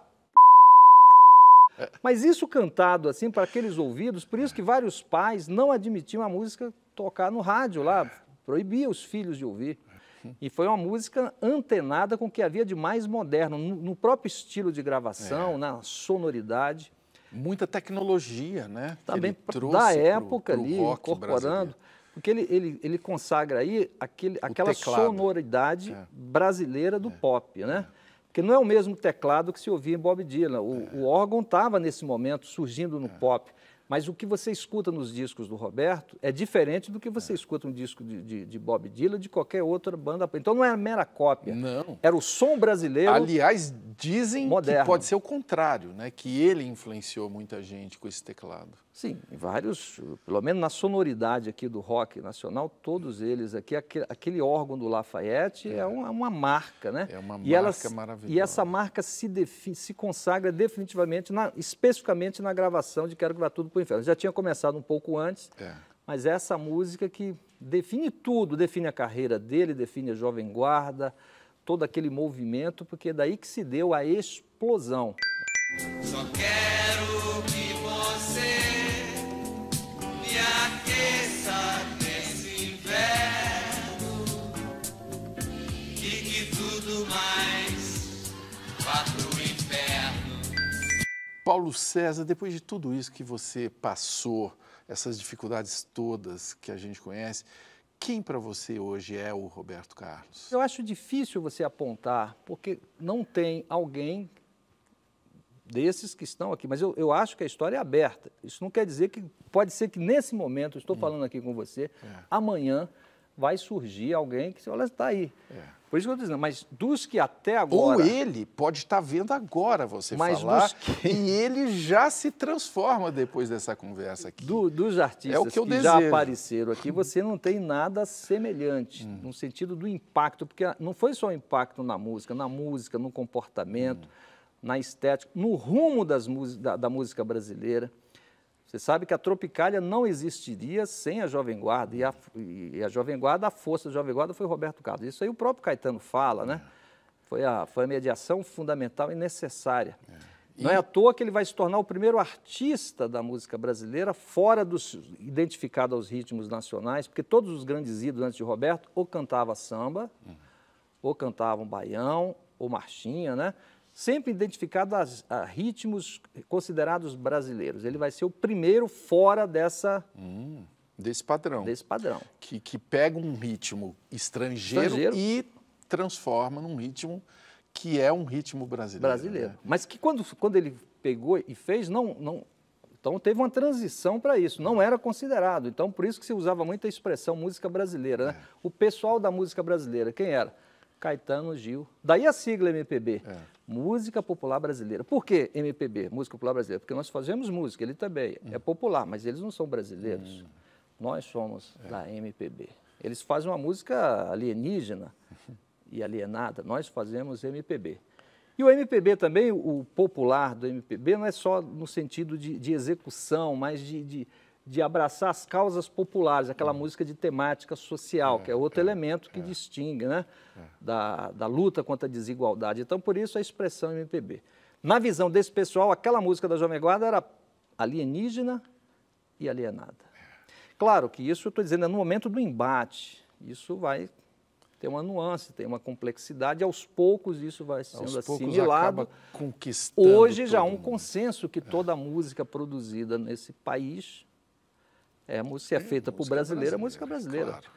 é. Mas isso cantado assim para aqueles ouvidos, por isso que vários pais não admitiam a música tocar no rádio lá, proibia os filhos de ouvir. Uhum. E foi uma música antenada com o que havia de mais moderno, no próprio estilo de gravação, é. na sonoridade. Muita tecnologia, né? Também da época pro, pro ali, incorporando. Brasileiro. Porque ele, ele, ele consagra aí aquele, aquela teclado. sonoridade é. brasileira do é. pop, né? É. Porque não é o mesmo teclado que se ouvia em Bob Dylan. O, é. o órgão estava, nesse momento, surgindo no é. pop. Mas o que você escuta nos discos do Roberto é diferente do que você é. escuta um disco de, de, de, Bob Dylan, de qualquer outra banda. Então não era é mera cópia. Não. Era o som brasileiro. Aliás, dizem moderno. que pode ser o contrário, né? Que ele influenciou muita gente com esse teclado. Sim, vários, pelo menos na sonoridade aqui do rock nacional, todos eles aqui, aquele, órgão do Lafayette é, é, uma, é uma, marca, né? É uma e marca maravilhosa. E essa marca se, se consagra definitivamente, na, especificamente na gravação de Quero Que Vá Tudo Pro Inferno. Já tinha começado um pouco antes, é. mas é essa música que define tudo, define a carreira dele, define a Jovem Guarda, todo aquele movimento, porque é daí que se deu a explosão. Só quero que Paulo César, depois de tudo isso que você passou, essas dificuldades todas que a gente conhece, quem para você hoje é o Roberto Carlos? Eu acho difícil você apontar, porque não tem alguém desses que estão aqui, mas eu, eu acho que a história é aberta. Isso não quer dizer que pode ser que nesse momento, estou hum. falando aqui com você, é. amanhã vai surgir alguém que, olha, está aí. É. Por isso que eu estou dizendo, mas dos que até agora. Ou ele pode estar tá vendo agora você mas falar que... e ele já se transforma depois dessa conversa aqui. Do, dos artistas é o que, eu que já apareceram aqui, você não tem nada semelhante, hum. no sentido do impacto, porque não foi só o impacto na música, na música, no comportamento, hum. na estética, no rumo das, da, da música brasileira. Você sabe que a Tropicália não existiria sem a Jovem Guarda, e a, e a Jovem Guarda, a força da Jovem Guarda foi Roberto Carlos. Isso aí o próprio Caetano fala, né? É. Foi a, foi a mediação fundamental e necessária. É. E... Não é à toa que ele vai se tornar o primeiro artista da música brasileira fora dos identificado aos ritmos nacionais, porque todos os grandes ídolos antes de Roberto ou cantavam samba, uhum. ou cantavam baião, ou marchinha, né? sempre identificado a, a ritmos considerados brasileiros. Ele vai ser o primeiro fora dessa. Hum, desse padrão. Desse padrão. Que, que pega um ritmo estrangeiro, estrangeiro, e transforma num ritmo que é um ritmo brasileiro. Brasileiro. Né? Mas que quando, quando ele pegou e fez, não, não, então teve uma transição para isso, não era considerado. Então por isso que se usava muito a expressão música brasileira, né? é. O pessoal da música brasileira, quem era? Caetano Gil. Daí a sigla MPB. É música popular brasileira. Por que MPB, música popular brasileira? Porque nós fazemos música, ele também hum. é popular, mas eles não são brasileiros. Hum. Nós somos é. da MPB. Eles fazem uma música alienígena e alienada, nós fazemos MPB. E o MPB também, o popular do MPB, não é só no sentido de, de execução, mas de, de de abraçar as causas populares, aquela hum. música de temática social, é, que é outro é, elemento que é, distingue né, é. da, da luta contra a desigualdade. Então, por isso a expressão MPB. Na visão desse pessoal, aquela música da Jovem Guarda era alienígena e alienada. Claro que isso, eu estou dizendo, é no momento do embate. Isso vai ter uma nuance, tem uma complexidade. Aos poucos isso vai sendo Aos assimilado. Hoje já há um mundo. consenso que toda a é. música produzida nesse país é, é, é a música é, feita para o brasileiro, é música brasileira. Claro.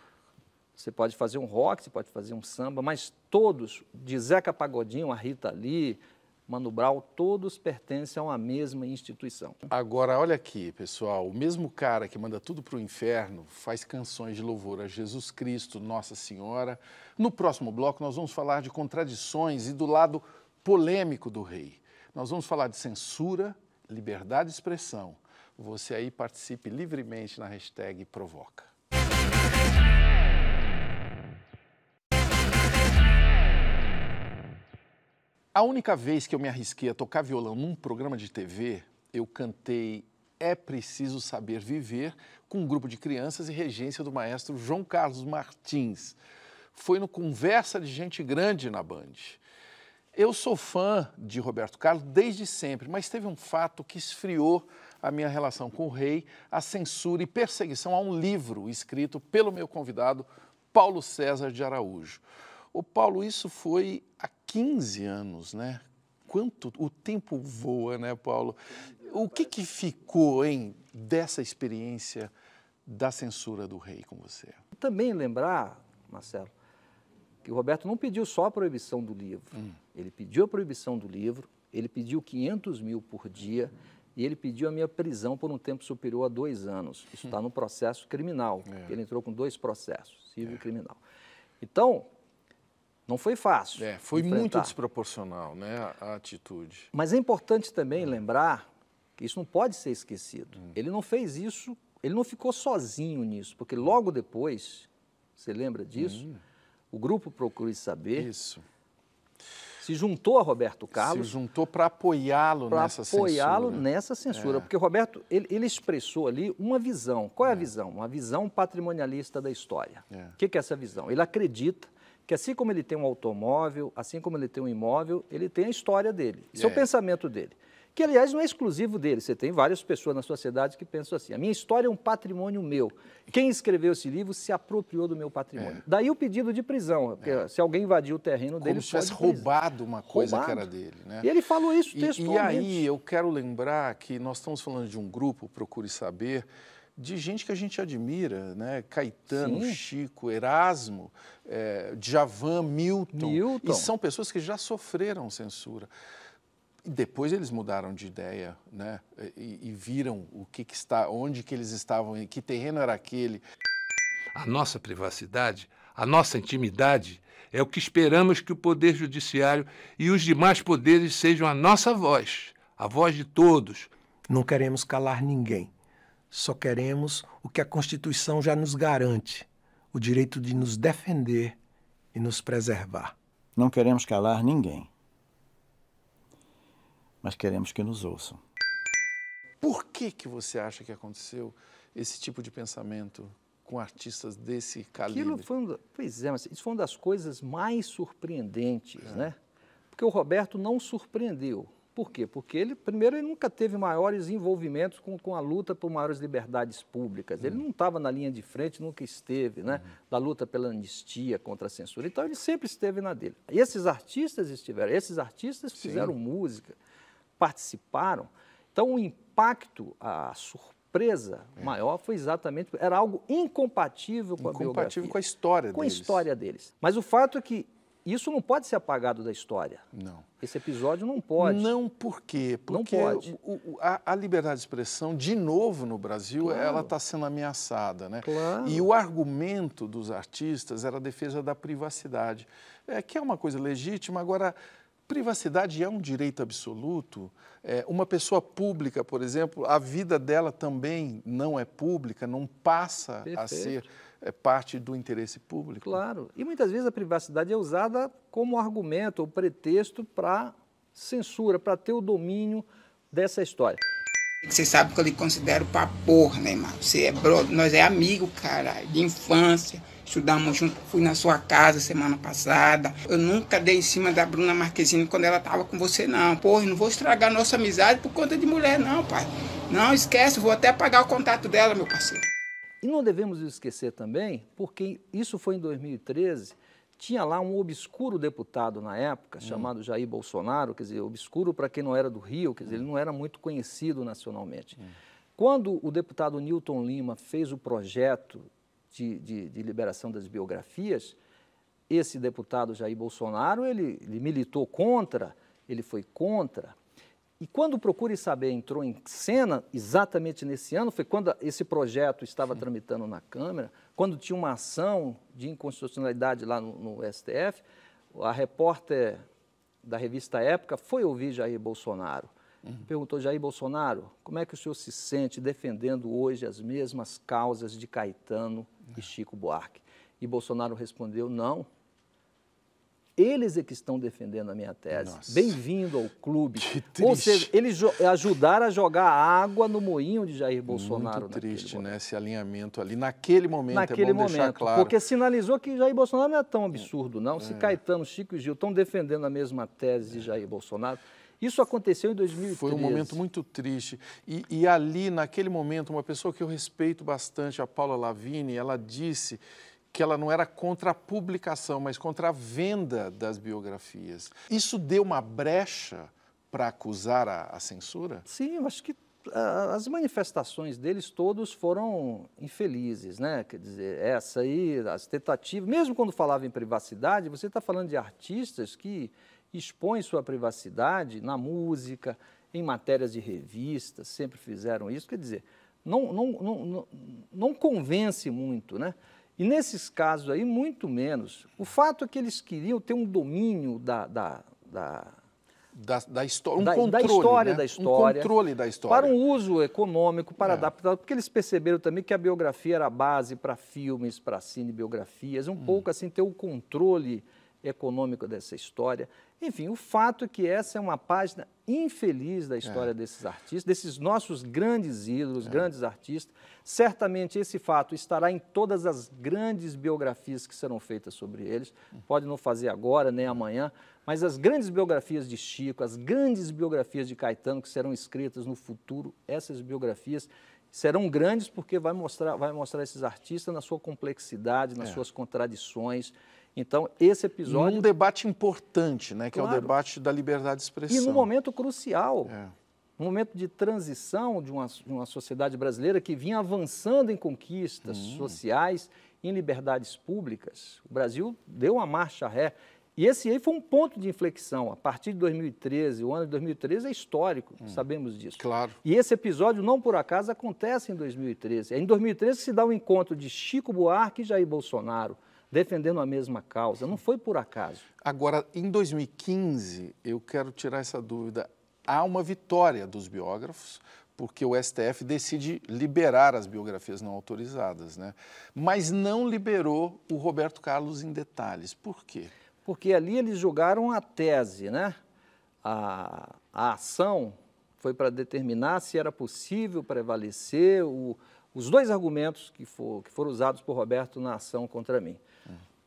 Você pode fazer um rock, você pode fazer um samba, mas todos, de Zeca Pagodinho, a Rita Lee, Mano Brown, todos pertencem a uma mesma instituição. Agora, olha aqui, pessoal, o mesmo cara que manda tudo para o inferno faz canções de louvor a Jesus Cristo, Nossa Senhora. No próximo bloco, nós vamos falar de contradições e do lado polêmico do rei. Nós vamos falar de censura, liberdade de expressão, você aí participe livremente na hashtag Provoca. A única vez que eu me arrisquei a tocar violão num programa de TV, eu cantei É Preciso Saber Viver com um grupo de crianças e regência do maestro João Carlos Martins. Foi no Conversa de Gente Grande na Band. Eu sou fã de Roberto Carlos desde sempre, mas teve um fato que esfriou a minha relação com o rei, a censura e perseguição a um livro escrito pelo meu convidado, Paulo César de Araújo. Ô Paulo, isso foi há 15 anos, né? Quanto o tempo voa, né, Paulo? O que, que ficou, hein, dessa experiência da censura do rei com você? Também lembrar, Marcelo, que o Roberto não pediu só a proibição do livro. Hum. Ele pediu a proibição do livro, ele pediu 500 mil por dia. Hum e ele pediu a minha prisão por um tempo superior a dois anos. Isso está hum. no processo criminal. É. Ele entrou com dois processos, civil é. e criminal. Então, não foi fácil. É, foi enfrentar. muito desproporcional né, a, atitude. Mas é importante também hum. lembrar que isso não pode ser esquecido. Hum. Ele não fez isso, ele não ficou sozinho nisso, porque logo depois, você lembra disso? Hum. O grupo Procure Saber. Isso se juntou a Roberto Carlos. Se juntou para apoiá-lo nessa apoiá censura. apoiá-lo né? nessa censura. É. Porque Roberto, ele, ele, expressou ali uma visão. Qual é a é. visão? Uma visão patrimonialista da história. É. O é. que, que é essa visão? Ele acredita que assim como ele tem um automóvel, assim como ele tem um imóvel, ele tem a história dele, seu pensamento dele que aliás não é exclusivo dele. Você tem várias pessoas na sociedade que pensam assim: a minha história é um patrimônio meu. Quem escreveu esse livro se apropriou do meu patrimônio. É. Daí o pedido de prisão, é. porque é. se alguém invadiu o terreno Como dele. Como se tivesse roubado uma coisa roubado. que era dele. Né? E ele falou isso textualmente. E, e aí eu quero lembrar que nós estamos falando de um grupo, procure saber de gente que a gente admira, né? Caetano, Sim. Chico, Erasmo, é, Milton, Milton. E são pessoas que já sofreram censura. Depois eles mudaram de ideia, né? E, e viram o que, que, está, onde que eles estavam, que terreno era aquele. A nossa privacidade, a nossa intimidade, é o que esperamos que o Poder Judiciário e os demais poderes sejam a nossa voz, a voz de todos. Não queremos calar ninguém, só queremos o que a Constituição já nos garante: o direito de nos defender e nos preservar. Não queremos calar ninguém mas queremos que nos ouçam. Por que, que você acha que aconteceu esse tipo de pensamento com artistas desse calibre? Aquilo foi um, pois é, mas isso foi uma das coisas mais surpreendentes, é. né? Porque o Roberto não surpreendeu. Por quê? Porque ele, primeiro, ele nunca teve maiores envolvimentos com, com a luta por maiores liberdades públicas. Ele hum. não estava na linha de frente, nunca esteve, né? Hum. Da luta pela anistia, contra a censura. Então, ele sempre esteve na dele. Esses artistas estiveram, esses artistas fizeram Sim. música participaram. Então, o impacto, a surpresa é. maior foi exatamente. Era algo incompatível com incompatível a Incompatível com a história deles. Com a história deles. Mas o fato é que isso não pode ser apagado da história. Não. Esse episódio não pode. Não, por quê? Porque não pode. a, a, liberdade de expressão, de novo no Brasil, claro. ela está sendo ameaçada. Né? Claro. E o argumento dos artistas era a defesa da privacidade, é, que é uma coisa legítima. Agora, Privacidade é um direito absoluto. É, uma pessoa pública, por exemplo, a vida dela também não é pública, não passa Perfeito. a ser é, parte do interesse público. Claro. E muitas vezes a privacidade é usada como argumento ou pretexto para censura, para ter o domínio dessa história. Você sabe que eu lhe considero pra porra, né, mano? Você é bro... nós é amigo, cara, de infância estudamos junto, fui na sua casa semana passada. Eu nunca dei em cima da Bruna Marquezine quando ela estava com você, não. Pô, não vou estragar nossa amizade por conta de mulher, não, pai. Não esquece, vou até pagar o contato dela, meu parceiro. E não devemos esquecer também, porque isso foi em 2013, tinha lá um obscuro deputado na época, hum. chamado Jair Bolsonaro, quer dizer, obscuro para quem não era do Rio, quer dizer, ele hum. não era muito conhecido nacionalmente. Hum. Quando o deputado Newton Lima fez o projeto de, de, de liberação das biografias, esse deputado Jair Bolsonaro, ele, ele militou contra, ele foi contra. E quando Procure Saber entrou em cena, exatamente nesse ano, foi quando esse projeto estava Sim. tramitando na Câmara, quando tinha uma ação de inconstitucionalidade lá no, no, STF, a repórter da revista Época foi ouvir Jair Bolsonaro. Uhum. Perguntou, Jair Bolsonaro, como é que o senhor se sente defendendo hoje as mesmas causas de Caetano, e Chico Buarque. E Bolsonaro respondeu: não. Eles é que estão defendendo a minha tese. Bem-vindo ao clube. Que Ou seja, eles ajudaram a jogar água no moinho de Jair Bolsonaro. Muito triste, né? Esse alinhamento ali. Naquele momento, naquele é bom momento, deixar claro. Porque sinalizou que Jair Bolsonaro não é tão é. absurdo, não. É. Se Caetano, Chico e Gil estão defendendo a mesma tese de é. Jair Bolsonaro, isso aconteceu em 2013. Foi um momento muito triste. E, e ali, naquele momento, uma pessoa que eu respeito bastante, a Paula Lavigne, ela disse que ela não era contra a publicação, mas contra a venda das biografias. Isso deu uma brecha para acusar a, a, censura? Sim, eu acho que a, ah, as manifestações deles todos foram infelizes, né? Quer dizer, essa aí, as tentativas, mesmo quando falava em privacidade, você está falando de artistas que expõe sua privacidade na música, em matérias de revistas, sempre fizeram isso. Quer dizer, não, não, não, não convence muito, né? E nesses casos aí, muito menos. O fato é que eles queriam ter um domínio da. da, da, da, da história, um da, controle, da história né? da história. Um controle da história. Para um uso econômico, para é. adaptar. Porque eles perceberam também que a biografia era base para filmes, para cinebiografias, um hum. pouco assim, ter o um controle econômico dessa história. Enfim, o fato é que essa é uma página infeliz da história é. desses artistas, desses nossos grandes ídolos, é. grandes artistas. Certamente esse fato estará em todas as grandes biografias que serão feitas sobre eles. Pode não fazer agora nem amanhã, mas as grandes biografias de Chico, as grandes biografias de Caetano que serão escritas no futuro, essas biografias serão grandes porque vai mostrar, vai mostrar esses artistas na sua complexidade, nas é. suas contradições. Então, esse episódio. Num debate importante, né? Que claro. é o debate da liberdade de expressão. E num momento crucial. É. Um momento de transição de uma, de uma sociedade brasileira que vinha avançando em conquistas hum. sociais, em liberdades públicas. O Brasil deu uma marcha ré. E esse aí foi um ponto de inflexão. A partir de 2013, o ano de 2013 é histórico, hum, sabemos disso. Claro. E esse episódio, não por acaso, acontece em 2013. É em 2013 que se dá o um encontro de Chico Buarque e Jair Bolsonaro defendendo a mesma causa. Não foi por acaso. Agora, em 2015, eu quero tirar essa dúvida. Há uma vitória dos biógrafos, porque o STF decide liberar as biografias não autorizadas, né? Mas não liberou o Roberto Carlos em detalhes. Por quê? Porque ali eles julgaram a tese, né? A, a ação foi para determinar se era possível prevalecer o, os dois argumentos que, for, que foram usados por Roberto na ação contra mim.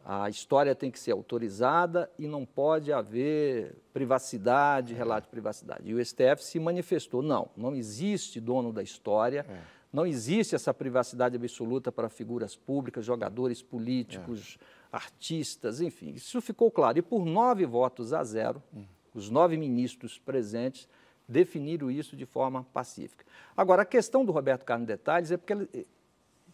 A história tem que ser autorizada e não pode haver privacidade, é. relato de privacidade. E o STF se manifestou: não, não existe dono da história, é. não existe essa privacidade absoluta para figuras públicas, jogadores políticos, é. artistas, enfim. Isso ficou claro. E por nove votos a zero, hum. os nove ministros presentes definiram isso de forma pacífica. Agora, a questão do Roberto Carlos Detalhes é porque ele,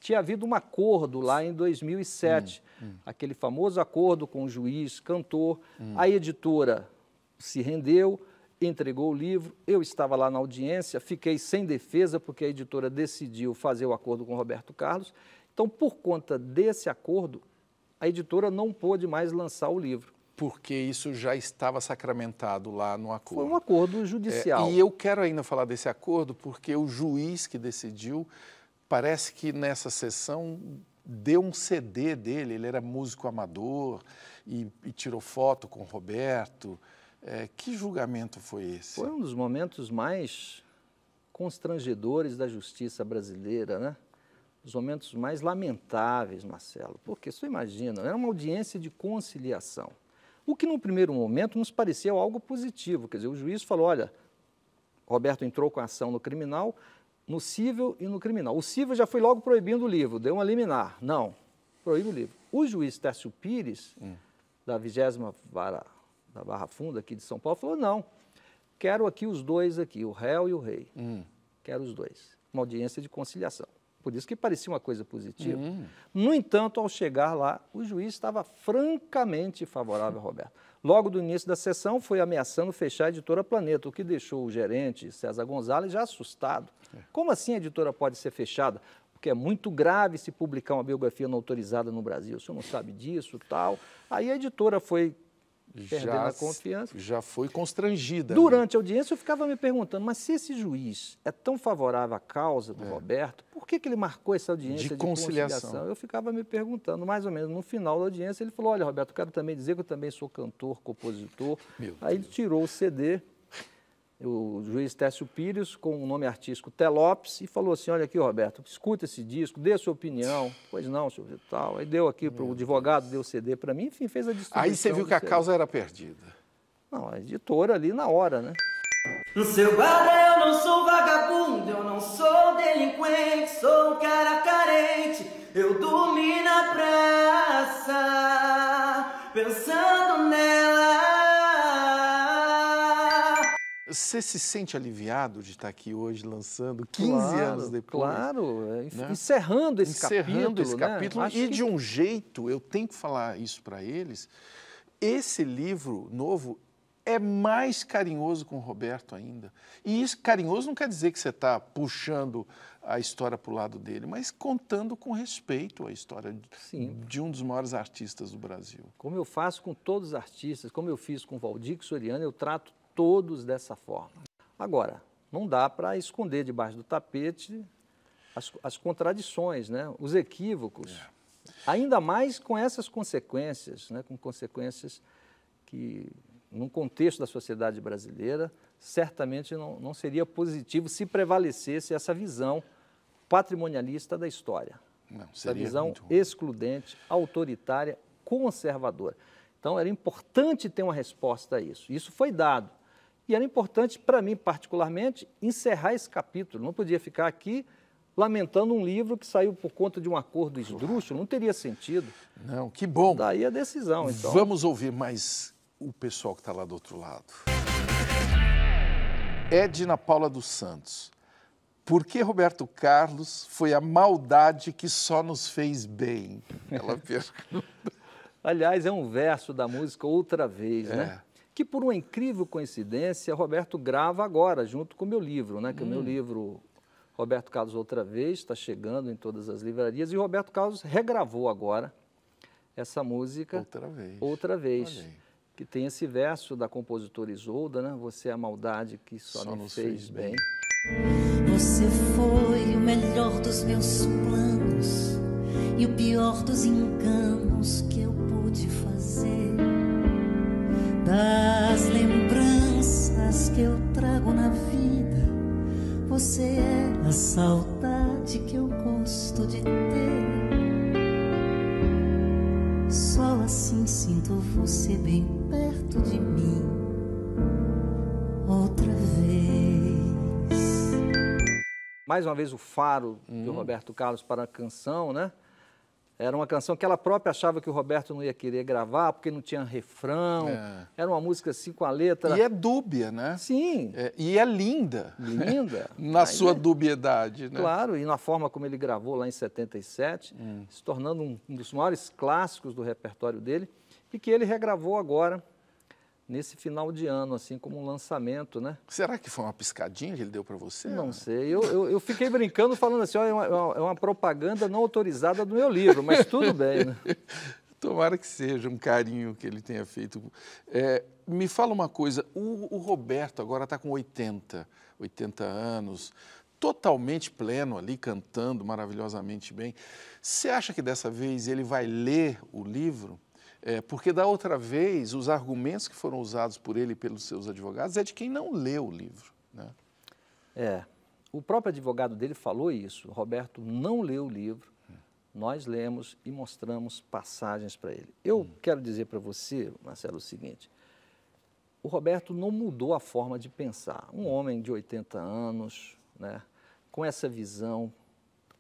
tinha havido um acordo lá em 2007, hum, hum. aquele famoso acordo com o juiz, cantor. Hum. A editora se rendeu, entregou o livro. Eu estava lá na audiência, fiquei sem defesa porque a editora decidiu fazer o acordo com Roberto Carlos. Então, por conta desse acordo, a editora não pôde mais lançar o livro. Porque isso já estava sacramentado lá no acordo. Foi um acordo judicial. É, e eu quero ainda falar desse acordo porque o juiz que decidiu parece que nessa sessão deu um CD dele, ele era músico amador e, e tirou foto com o Roberto. É, que julgamento foi esse? Foi um dos momentos mais constrangedores da justiça brasileira, né? Os momentos mais lamentáveis, Marcelo, porque você imagina, era uma audiência de conciliação. O que no primeiro momento nos pareceu algo positivo, quer dizer, o juiz falou: olha, Roberto entrou com a ação no criminal, no civil e no criminal. O civil já foi logo proibindo o livro, deu uma liminar. Não, proíbe o livro. O juiz Tércio Pires, hum. da 20 vara da Barra Funda, aqui de São Paulo, falou: não, quero aqui os dois aqui, o réu e o rei. Hum. Quero os dois. Uma audiência de conciliação. Por isso que parecia uma coisa positiva. Hum. No entanto, ao chegar lá, o juiz estava francamente favorável a Roberto. Logo do início da sessão, foi ameaçando fechar a editora Planeta, o que deixou o gerente, César Gonzalez, já assustado. É. Como assim a editora pode ser fechada? Porque é muito grave se publicar uma biografia não autorizada no Brasil. O senhor não sabe disso, tal. Aí a editora foi perdendo já, a confiança. Já foi constrangida. Né? Durante né? a audiência, eu ficava me perguntando, mas se esse juiz é tão favorável à causa do é. Roberto, por que, que ele marcou essa audiência de, de conciliação? conciliação? Eu ficava me perguntando, mais ou menos. No final da audiência, ele falou: Olha, Roberto, eu quero também dizer que eu também sou cantor, compositor. Meu Aí Deus. ele tirou o CD o juiz Tércio Pires, com o nome artístico Telopes, e falou assim, olha aqui, Roberto, escuta esse disco, dê a sua opinião. pois não, senhor Vital. Aí deu aqui para o advogado, deu o CD para mim, enfim, fez a distribuição. Aí você viu que a causa era perdida. Não, a editora ali na hora, né? No seu guarda eu não sou vagabundo, eu não sou delinquente, sou um cara carente, eu dormi na praia. Você se sente aliviado de estar aqui hoje lançando 15 claro, anos depois? Claro, é, né? encerrando esse encerrando capítulo. Esse capítulo né? E que... de um jeito, eu tenho que falar isso para eles, esse livro novo é mais carinhoso com o Roberto ainda. E isso, carinhoso não quer dizer que você está puxando a história para o lado dele, mas contando com respeito a história Sim. de um dos maiores artistas do Brasil. Como eu faço com todos os artistas, como eu fiz com Valdir Soriano, eu trato todos dessa forma. Agora, não dá para esconder debaixo do tapete as, as contradições, né? os equívocos, é. ainda mais com essas consequências, né? com consequências que, num contexto da sociedade brasileira, certamente não, não seria positivo se prevalecesse essa visão patrimonialista da história. Não, essa visão excludente, autoritária, conservadora. Então, era importante ter uma resposta a isso. Isso foi dado. E era importante para mim, particularmente, encerrar esse capítulo. Não podia ficar aqui lamentando um livro que saiu por conta de um acordo esdrúxulo. Não teria sentido. Não, que bom. Daí a decisão, então. Vamos ouvir mais o pessoal que está lá do outro lado. Edna Paula dos Santos. Por que Roberto Carlos foi a maldade que só nos fez bem? Ela pergunta. Aliás, é um verso da música outra vez, é. né? que por uma incrível coincidência, Roberto grava agora, junto com o meu livro, né? Que hum. o meu hum. livro, Roberto Carlos Outra Vez, está chegando em todas as livrarias, e Roberto Carlos regravou agora essa música. Outra vez. Outra vez. Que tem esse verso da compositora Isolda, né? Você é a maldade que só, só me fez, fez bem. bem. Você foi o melhor dos meus planos e o pior dos enganos que eu pude fazer. Das lembranças que eu trago na vida, você é a saudade que eu gosto de ter. Só assim sinto você bem perto de mim. Outra vez. Mais uma vez o faro hum. do Roberto Carlos para a canção, né? Era uma canção que ela própria achava que o Roberto não ia querer gravar, porque não tinha refrão. É. Era uma música assim com a letra. E é dúbia, né? Sim. É, e é linda. Linda. na Aí, sua é. dubiedade, né? Claro, e na forma como ele gravou lá em 77, hum. se tornando um dos maiores clássicos do repertório dele, e que ele regravou agora nesse final de ano, assim como um lançamento, né? Será que foi uma piscadinha que ele deu para você? Não sei. Eu, eu, eu, fiquei brincando, falando assim, ó, é, é, uma, é uma propaganda não autorizada do meu livro, mas tudo bem, né? Tomara que seja um carinho que ele tenha feito. É, me fala uma coisa, o, o Roberto agora está com 80, 80 anos, totalmente pleno ali, cantando maravilhosamente bem. Você acha que dessa vez ele vai ler o livro? É, porque da outra vez, os argumentos que foram usados por ele e pelos seus advogados é de quem não leu o livro. Né? É. O próprio advogado dele falou isso. Roberto não leu o livro. Nós lemos e mostramos passagens para ele. Eu hum. quero dizer para você, Marcelo, o seguinte: o Roberto não mudou a forma de pensar. Um hum. homem de 80 anos, né, com essa visão,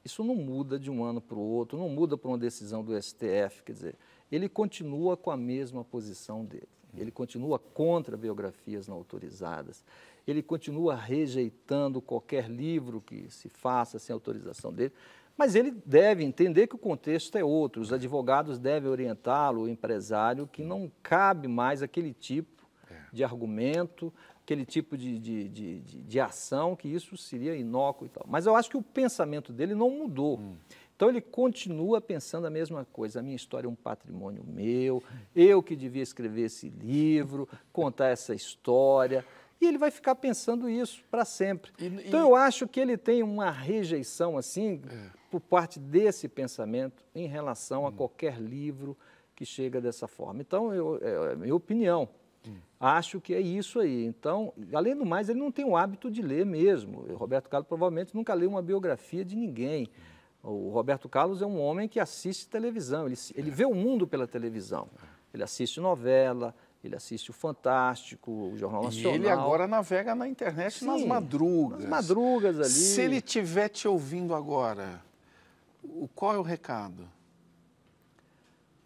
isso não muda de um ano para o outro, não muda por uma decisão do STF. Quer dizer, ele continua com a mesma posição dele. Ele continua contra biografias não autorizadas. Ele continua rejeitando qualquer livro que se faça sem autorização dele. Mas ele deve entender que o contexto é outro. Os advogados devem orientá-lo, o empresário, que não cabe mais aquele tipo é. de argumento, aquele tipo de, de, de, de, ação, que isso seria inócuo e tal. Mas eu acho que o pensamento dele não mudou. Hum. Então ele continua pensando a mesma coisa. A minha história é um patrimônio meu, eu que devia escrever esse livro, contar essa história. E ele vai ficar pensando isso para sempre. E, e... Então eu acho que ele tem uma rejeição assim é. por parte desse pensamento em relação hum. a qualquer livro que chega dessa forma. Então eu, é, é minha opinião. Hum. Acho que é isso aí. Então, além do mais, ele não tem o hábito de ler mesmo. O Roberto Carlos provavelmente nunca leu uma biografia de ninguém. Hum. O Roberto Carlos é um homem que assiste televisão, ele, ele vê o mundo pela televisão. Ele assiste novela, ele assiste o Fantástico, o Jornal Nacional. E ele agora navega na internet Sim, nas madrugas. Nas madrugas ali. Se ele estiver te ouvindo agora, qual é o recado?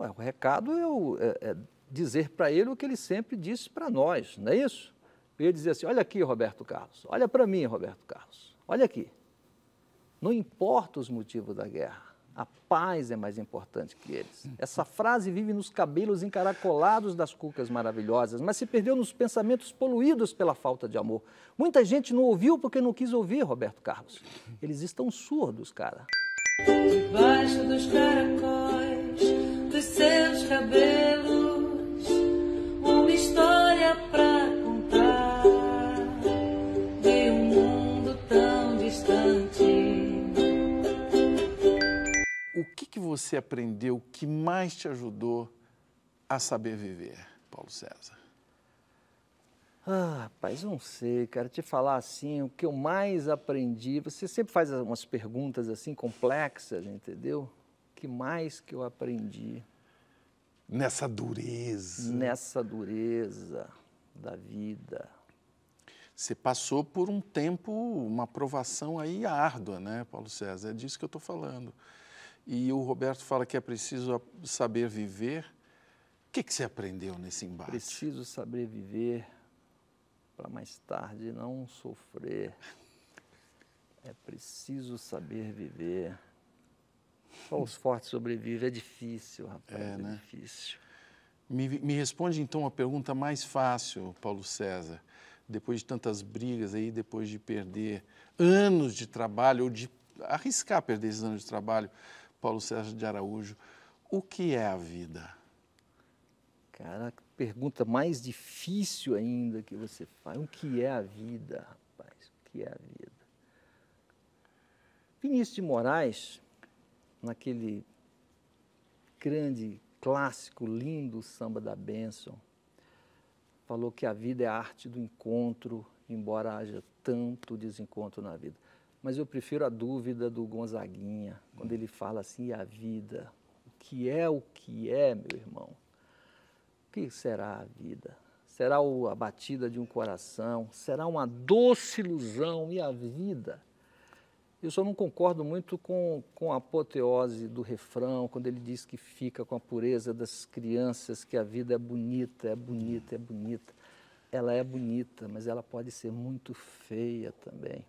Ué, o recado é, o, é, é dizer para ele o que ele sempre disse para nós, não é isso? Ele dizia assim: olha aqui, Roberto Carlos, olha para mim, Roberto Carlos, olha aqui. Não importa os motivos da guerra, a paz é mais importante que eles. Essa frase vive nos cabelos encaracolados das cucas maravilhosas, mas se perdeu nos pensamentos poluídos pela falta de amor. Muita gente não ouviu porque não quis ouvir, Roberto Carlos. Eles estão surdos, cara. Debaixo dos caracóis, dos seus cabelos, uma história pra que você aprendeu que mais te ajudou a saber viver, Paulo César? Ah, rapaz, não sei, cara. Te falar assim, o que eu mais aprendi. Você sempre faz umas perguntas assim complexas, entendeu? O que mais que eu aprendi? Nessa dureza. Nessa dureza da vida. Você passou por um tempo, uma provação aí árdua, né, Paulo César? É disso que eu estou falando. E o Roberto fala que é preciso saber viver. O que, que você aprendeu nesse embate? Preciso saber viver para mais tarde não sofrer. É preciso saber viver. Só os fortes sobrevivem. É difícil, rapaz. É, é né? difícil. Me, me responde então a pergunta mais fácil, Paulo César. Depois de tantas brigas aí, depois de perder anos de trabalho, ou de arriscar perder esses anos de trabalho, Paulo Sérgio de Araújo, o que é a vida? Cara, pergunta mais difícil ainda que você faz. O que é a vida, rapaz? O que é a vida? Vinícius de Moraes, naquele grande clássico, lindo samba da Benção, falou que a vida é a arte do encontro, embora haja tanto desencontro na vida mas eu prefiro a dúvida do Gonzaguinha, quando ele fala assim: a vida? O que é o que é, meu irmão? O que será a vida? Será a batida de um coração? Será uma doce ilusão? E a vida? Eu só não concordo muito com, com a apoteose do refrão, quando ele diz que fica com a pureza das crianças, que a vida é bonita, é bonita, é bonita. Ela é bonita, mas ela pode ser muito feia também.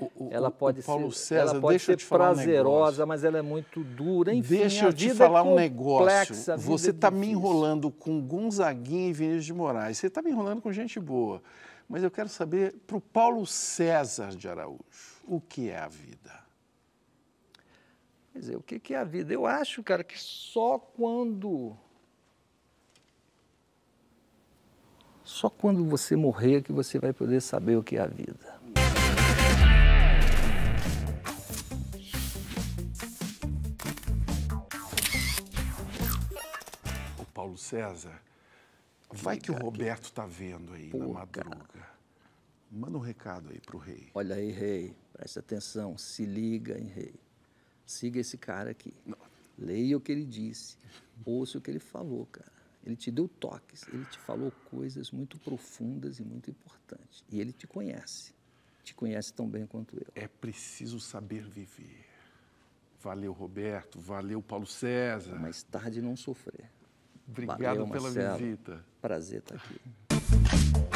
O, ela pode Paulo ser, César, ela pode ser prazerosa, um mas ela é muito dura. Enfim, deixa eu te é falar é um negócio. Você está me enrolando com Gonzaguinha e Vinícius de Moraes. Você está me enrolando com gente boa. Mas eu quero saber, para o Paulo César de Araújo, o que é a vida? Quer dizer, o que é a vida? Eu acho, cara, que só quando. Só quando você morrer é que você vai poder saber o que é a vida. César, vai que, que o Roberto está vendo aí Pô, na madruga? Cara. Manda um recado aí para o rei. Olha aí, rei, presta atenção, se liga, hein, rei. Siga esse cara aqui. Não. Leia o que ele disse, ouça o que ele falou, cara. Ele te deu toques, ele te falou coisas muito profundas e muito importantes. E ele te conhece, te conhece tão bem quanto eu. É preciso saber viver. Valeu, Roberto, valeu, Paulo César. Mais tarde não sofrer. Obrigado Valeu, pela Marcelo. visita. Prazer estar aqui.